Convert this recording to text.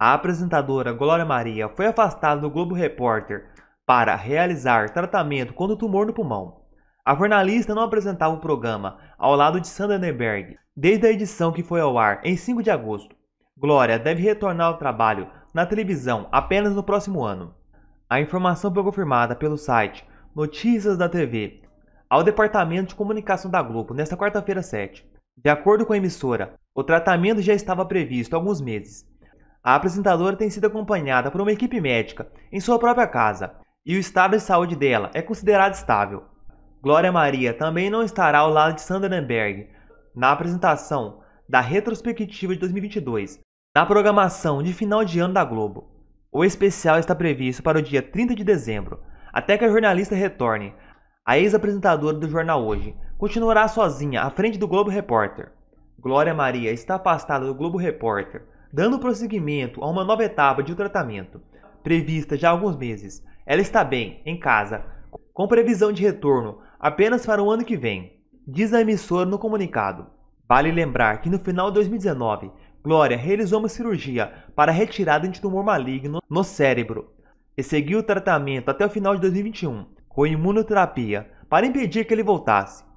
A apresentadora Glória Maria foi afastada do Globo Repórter para realizar tratamento contra o tumor no pulmão. A jornalista não apresentava o programa ao lado de Sandra Neberg desde a edição que foi ao ar em 5 de agosto. Glória deve retornar ao trabalho na televisão apenas no próximo ano. A informação foi confirmada pelo site Notícias da TV ao Departamento de Comunicação da Globo nesta quarta-feira 7. De acordo com a emissora, o tratamento já estava previsto há alguns meses a apresentadora tem sido acompanhada por uma equipe médica em sua própria casa e o estado de saúde dela é considerado estável. Glória Maria também não estará ao lado de Sandra na apresentação da retrospectiva de 2022 na programação de final de ano da Globo. O especial está previsto para o dia 30 de dezembro, até que a jornalista retorne. A ex-apresentadora do jornal Hoje continuará sozinha à frente do Globo Repórter. Glória Maria está afastada do Globo Repórter dando prosseguimento a uma nova etapa de tratamento, prevista já há alguns meses. Ela está bem, em casa, com previsão de retorno apenas para o ano que vem, diz a emissora no comunicado. Vale lembrar que no final de 2019, Glória realizou uma cirurgia para retirada de tumor maligno no cérebro e seguiu o tratamento até o final de 2021 com imunoterapia para impedir que ele voltasse.